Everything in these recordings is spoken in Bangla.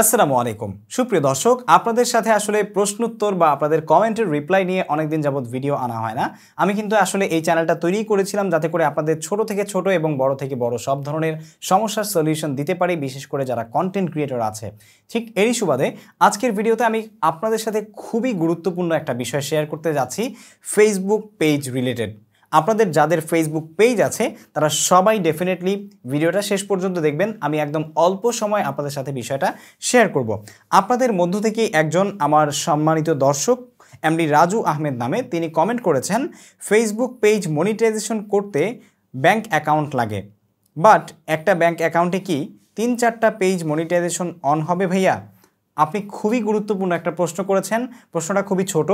আসসালামু আলাইকুম সুপ্রিয় দর্শক আপনাদের সাথে আসলে প্রশ্নোত্তর বা আপনাদের কমেন্টের রিপ্লাই নিয়ে অনেকদিন যাবত ভিডিও আনা হয় না আমি কিন্তু আসলে এই চ্যানেলটা তৈরি করেছিলাম যাতে করে আপনাদের ছোট থেকে ছোট এবং বড় থেকে বড় সব ধরনের সমস্যার সলিউশন দিতে পারি বিশেষ করে যারা কন্টেন্ট ক্রিয়েটর আছে ঠিক এরই সুবাদে আজকের ভিডিওতে আমি আপনাদের সাথে খুবই গুরুত্বপূর্ণ একটা বিষয় শেয়ার করতে যাচ্ছি ফেসবুক পেজ রিলেটেড আপনাদের যাদের ফেসবুক পেজ আছে তারা সবাই ডেফিনেটলি ভিডিওটা শেষ পর্যন্ত দেখবেন আমি একদম অল্প সময় আপনাদের সাথে বিষয়টা শেয়ার করব। আপনাদের মধ্য থেকে একজন আমার সম্মানিত দর্শক এমডি রাজু আহমেদ নামে তিনি কমেন্ট করেছেন ফেসবুক পেজ মনিটাইজেশন করতে ব্যাংক অ্যাকাউন্ট লাগে বাট একটা ব্যাংক অ্যাকাউন্টে কি তিন চারটা পেজ মনিটাইজেশন অন হবে ভাইয়া আপনি খুবই গুরুত্বপূর্ণ একটা প্রশ্ন করেছেন প্রশ্নটা খুবই ছোট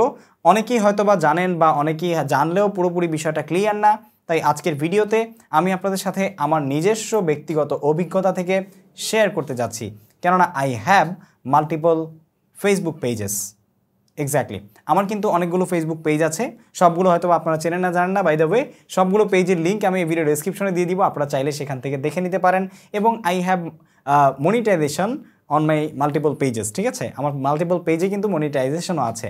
অনেকেই হয়তো বা জানেন বা অনেকেই জানলেও পুরোপুরি বিষয়টা ক্লিয়ার না তাই আজকের ভিডিওতে আমি আপনাদের সাথে আমার নিজস্ব ব্যক্তিগত অভিজ্ঞতা থেকে শেয়ার করতে যাচ্ছি কেননা I have multiple Facebook pages exactly আমার কিন্তু অনেকগুলো ফেসবুক পেজ আছে সবগুলো হয়তো আপনারা চেনেন না জানেন না বাই দ্য ওয়ে সবগুলো পেজের লিঙ্ক আমি এই ভিডিও ডিসক্রিপশনে দিয়ে দিব আপনারা চাইলে সেখান থেকে দেখে নিতে পারেন এবং I have monetization on my multiple pages ঠিক আছে আমার মাল্টিপল পেজে কিন্তু মনিটাইজেশনও আছে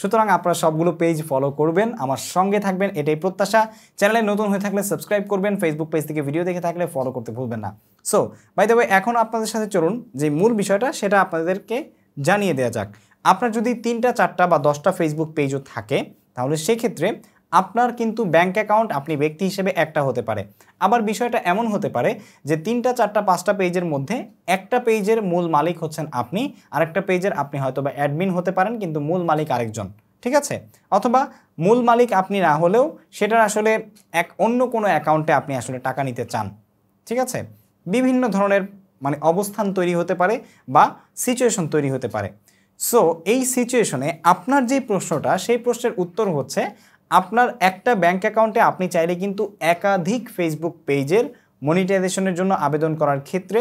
সুতরাং আপনারা সবগুলো পেজ ফলো করবেন আমার সঙ্গে থাকবেন এটাই প্রত্যাশা চ্যানেলে নতুন হয়ে থাকলে সাবস্ক্রাইব করবেন ফেসবুক পেজ থেকে ভিডিও দেখে থাকলে ফলো করতে ভুলবেন না সো বাই দ্য এখন আপনাদের সাথে চলুন যে মূল বিষয়টা সেটা আপনাদেরকে জানিয়ে দেওয়া যাক আপনার যদি তিনটা চারটা বা দশটা ফেসবুক পেজও থাকে তাহলে সেক্ষেত্রে আপনার কিন্তু ব্যাংক অ্যাকাউন্ট আপনি ব্যক্তি হিসেবে একটা হতে পারে আবার বিষয়টা এমন হতে পারে যে তিনটা চারটা পাঁচটা পেজের মধ্যে একটা পেজের মূল মালিক হচ্ছেন আপনি আরেকটা পেজের আপনি হয়তো বা অ্যাডমিন হতে পারেন কিন্তু মূল মালিক আরেকজন ঠিক আছে অথবা মূল মালিক আপনি না হলেও সেটার আসলে এক অন্য কোনো অ্যাকাউন্টে আপনি আসলে টাকা নিতে চান ঠিক আছে বিভিন্ন ধরনের মানে অবস্থান তৈরি হতে পারে বা সিচুয়েশন তৈরি হতে পারে সো এই সিচুয়েশনে আপনার যে প্রশ্নটা সেই প্রশ্নের উত্তর হচ্ছে আপনার একটা ব্যাঙ্ক অ্যাকাউন্টে আপনি চাইলে কিন্তু একাধিক ফেসবুক পেজের মনিটাইজেশনের জন্য আবেদন করার ক্ষেত্রে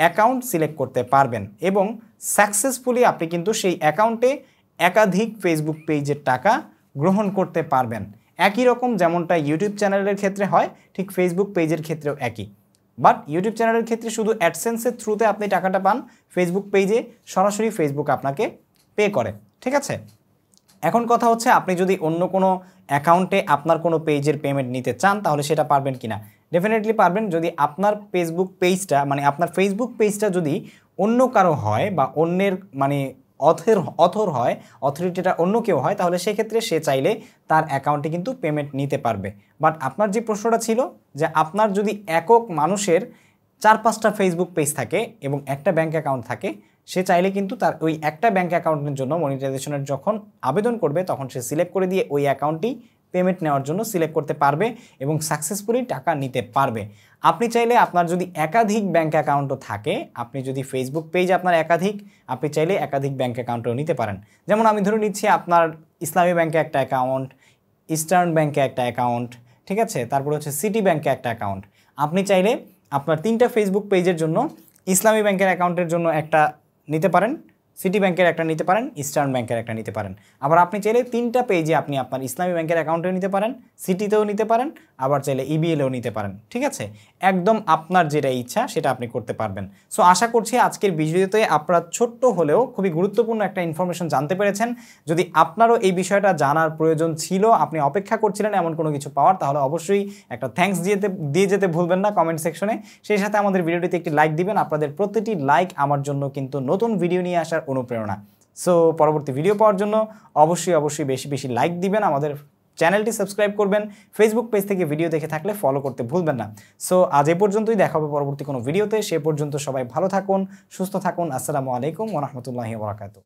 অ্যাকাউন্ট সিলেক্ট করতে পারবেন এবং সাকসেসফুলি আপনি কিন্তু সেই অ্যাকাউন্টে একাধিক ফেসবুক পেজের টাকা গ্রহণ করতে পারবেন একই রকম যেমনটা ইউটিউব চ্যানেলের ক্ষেত্রে হয় ঠিক ফেসবুক পেজের ক্ষেত্রেও একই বাট ইউটিউব চ্যানেলের ক্ষেত্রে শুধু অ্যাডসেন্সের থ্রুতে আপনি টাকাটা পান ফেসবুক পেজে সরাসরি ফেসবুক আপনাকে পে করে ঠিক আছে এখন কথা হচ্ছে আপনি যদি অন্য কোনো অ্যাকাউন্টে আপনার কোনো পেজের পেমেন্ট নিতে চান তাহলে সেটা পারবেন কিনা ডেফিনেটলি পারবেন যদি আপনার ফেসবুক পেজটা মানে আপনার ফেসবুক পেজটা যদি অন্য কারো হয় বা অন্যের মানে অথের অথর হয় অথরিটিটা অন্য কেউ হয় তাহলে সেক্ষেত্রে সে চাইলে তার অ্যাকাউন্টে কিন্তু পেমেন্ট নিতে পারবে বাট আপনার যে প্রশ্নটা ছিল যে আপনার যদি একক মানুষের চার পাঁচটা ফেসবুক পেজ থাকে এবং একটা ব্যাঙ্ক অ্যাকাউন্ট থাকে সে চাইলে কিন্তু তার ওই একটা ব্যাঙ্ক অ্যাকাউন্টের জন্য মনিটাইজেশনের যখন আবেদন করবে তখন সে সিলেক্ট করে দিয়ে ওই অ্যাকাউন্টটি পেমেন্ট নেওয়ার জন্য সিলেক্ট করতে পারবে এবং সাকসেসফুলি টাকা নিতে পারবে আপনি চাইলে আপনার যদি একাধিক ব্যাঙ্ক অ্যাকাউন্টও থাকে আপনি যদি ফেসবুক পেজ আপনার একাধিক আপনি চাইলে একাধিক ব্যাঙ্ক অ্যাকাউন্টও নিতে পারেন যেমন আমি ধরে নিচ্ছি আপনার ইসলামী ব্যাঙ্কে একটা অ্যাকাউন্ট ইস্টার্ন ব্যাঙ্কে একটা অ্যাকাউন্ট ঠিক আছে তারপরে হচ্ছে সিটি ব্যাঙ্কে একটা অ্যাকাউন্ট আপনি চাইলে আপনার তিনটা ফেসবুক পেজের জন্য ইসলামী ব্যাংকের অ্যাকাউন্টের জন্য একটা নিতে পারেন সিটি ব্যাংকের একটা নিতে পারেন ইস্টার্ন ব্যাংকের একটা নিতে পারেন আবার আপনি চাইলে তিনটা পেজে আপনি আপনার ইসলামী ব্যাংকের অ্যাকাউন্টে নিতে পারেন সিটিতেও নিতে পারেন আবার চাইলে ইবিএলেও e নিতে পারেন ঠিক আছে একদম আপনার যেটা ইচ্ছা সেটা আপনি করতে পারবেন সো আশা করছি আজকের ভিডিওতে আপনারা ছোট্ট হলেও খুবই গুরুত্বপূর্ণ একটা ইনফরমেশন জানতে পেরেছেন যদি আপনারও এই বিষয়টা জানার প্রয়োজন ছিল আপনি অপেক্ষা করছিলেন এমন কোনো কিছু পাওয়ার তাহলে অবশ্যই একটা থ্যাংকস দিয়ে দিয়ে যেতে ভুলবেন না কমেন্ট সেকশনে সেই সাথে আমাদের ভিডিওটিতে একটি লাইক দিবেন আপনাদের প্রতিটি লাইক আমার জন্য কিন্তু নতুন ভিডিও নিয়ে আসার অনুপ্রেরণা সো পরবর্তী ভিডিও পাওয়ার জন্য অবশ্যই অবশ্যই বেশি বেশি লাইক দিবেন আমাদের চ্যানেলটি সাবস্ক্রাইব করবেন ফেসবুক পেজ থেকে ভিডিও দেখে থাকলে ফলো করতে ভুলবেন না সো আজ এ পর্যন্তই দেখা হবে পরবর্তী কোনো ভিডিওতে সে পর্যন্ত সবাই ভালো থাকুন সুস্থ থাকুন আসসালামু আলাইকুম ওরহমতুল্লাহি বরাকাত